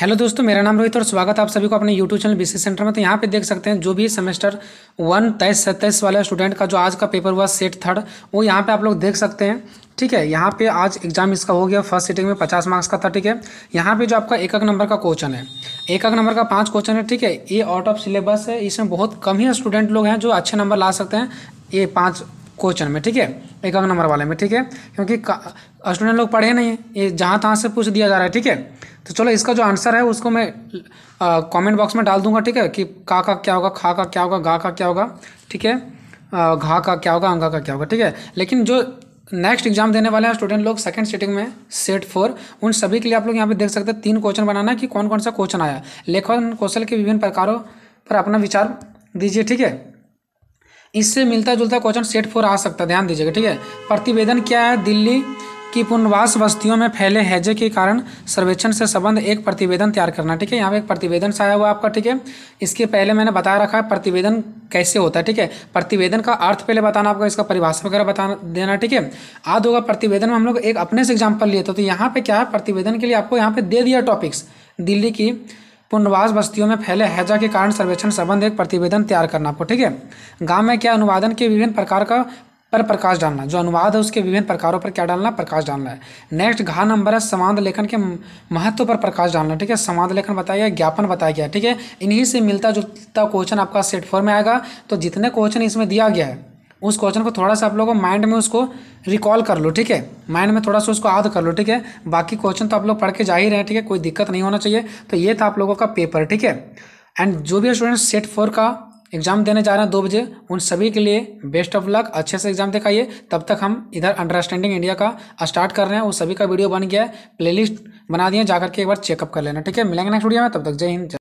hello दोस्तों मेरा नाम रोहित और स्वागत है आप सभी को अपने यूट्यूब चैनल बीसी सेंटर में तो यहाँ पे देख सकते हैं जो भी सेमेस्टर वन तेईस सत्ताईस वाले स्टूडेंट का जो आज का पेपर हुआ सेट थर्ड वो यहाँ पे आप लोग देख सकते हैं ठीक है यहाँ पे आज एग्जाम इसका हो गया फर्स्ट सीटिंग में पचास मार्क्स का था ठीक है यहाँ पे जो आपका एक एक नंबर का क्वेश्चन है एक एक नंबर का पाँच क्वेश्चन है ठीक है ये आउट ऑफ सिलेबस है इसमें बहुत कम ही स्टूडेंट लोग हैं जो अच्छे नंबर ला सकते हैं ये पाँच क्वेश्चन में ठीक है एक एकांक नंबर वाले में ठीक है क्योंकि स्टूडेंट लोग पढ़े नहीं है ये जहाँ तहाँ से पूछ दिया जा रहा है ठीक है तो चलो इसका जो आंसर है उसको मैं कमेंट बॉक्स में डाल दूंगा ठीक है कि का का क्या होगा खा का क्या होगा गा का क्या होगा ठीक है घा का क्या होगा अंगा का क्या होगा ठीक है लेकिन जो नेक्स्ट एग्जाम देने वाले हैं स्टूडेंट लोग सेकंड सेटिंग में सेट फोर उन सभी के लिए आप लोग यहाँ पे देख सकते हैं तीन क्वेश्चन बनाना है कि कौन कौन सा क्वेश्चन आया लेखन कौशल के विभिन्न प्रकारों पर अपना विचार दीजिए ठीक है इससे मिलता जुलता क्वेश्चन सेट फोर आ सकता है ध्यान दीजिएगा ठीक है प्रतिवेदन क्या है दिल्ली की पुनर्वास बस्तियों में फैले हैजे के कारण सर्वेक्षण से संबंध एक प्रतिवेदन तैयार करना ठीक है यहाँ पे एक प्रतिवेदन से आया हुआ आपका ठीक है इसके पहले मैंने बता रखा है प्रतिवेदन कैसे होता है ठीक है प्रतिवेदन का अर्थ पहले बताना आपको इसका परिभाषा वगैरह बता देना ठीक है आज होगा प्रतिवेदन में हम लोग एक अपने से एग्जाम्पल लिए तो, तो यहाँ पर क्या है प्रतिवेदन के लिए आपको यहाँ पर दे दिया टॉपिक्स दिल्ली की पुनर्वास बस्तियों में फैले हैजा के कारण सर्वेक्षण संबंध एक प्रतिवेदन तैयार करना आपको ठीक है गाँव में क्या अनुवादन के विभिन्न प्रकार का पर प्रकाश डालना जो अनुवाद है उसके विभिन्न प्रकारों पर क्या डालना प्रकाश डालना है नेक्स्ट घा नंबर है समाध लेखन के महत्व पर प्रकाश डालना ठीक है समाध लेखन बताया गया ज्ञापन बताया गया ठीक है इन्हीं से मिलता जुलता क्वेश्चन आपका सेट फोर में आएगा तो जितने क्वेश्चन इसमें दिया गया है उस क्वेश्चन को थोड़ा सा आप लोगों को माइंड में उसको रिकॉल कर लो ठीक है माइंड में थोड़ा सा उसको याद कर लो ठीक है बाकी क्वेश्चन तो आप लोग पढ़ के जा ही रहे हैं ठीक है कोई दिक्कत नहीं होना चाहिए तो ये था आप लोगों का पेपर ठीक है एंड जो भी स्टूडेंट सेट फोर का एग्जाम देने जा रहे हैं दो बजे उन सभी के लिए बेस्ट ऑफ लक अच्छे से एग्जाम दिखाइए तब तक हम इधर अंडरस्टैंडिंग इंडिया का स्टार्ट कर रहे हैं उस सभी का वीडियो बन गया है प्लेलिस्ट बना दिए जाकर के एक बार चेकअप कर लेना ठीक है मिलेंगे नेक्स्ट वीडियो में तब तक जय हिंद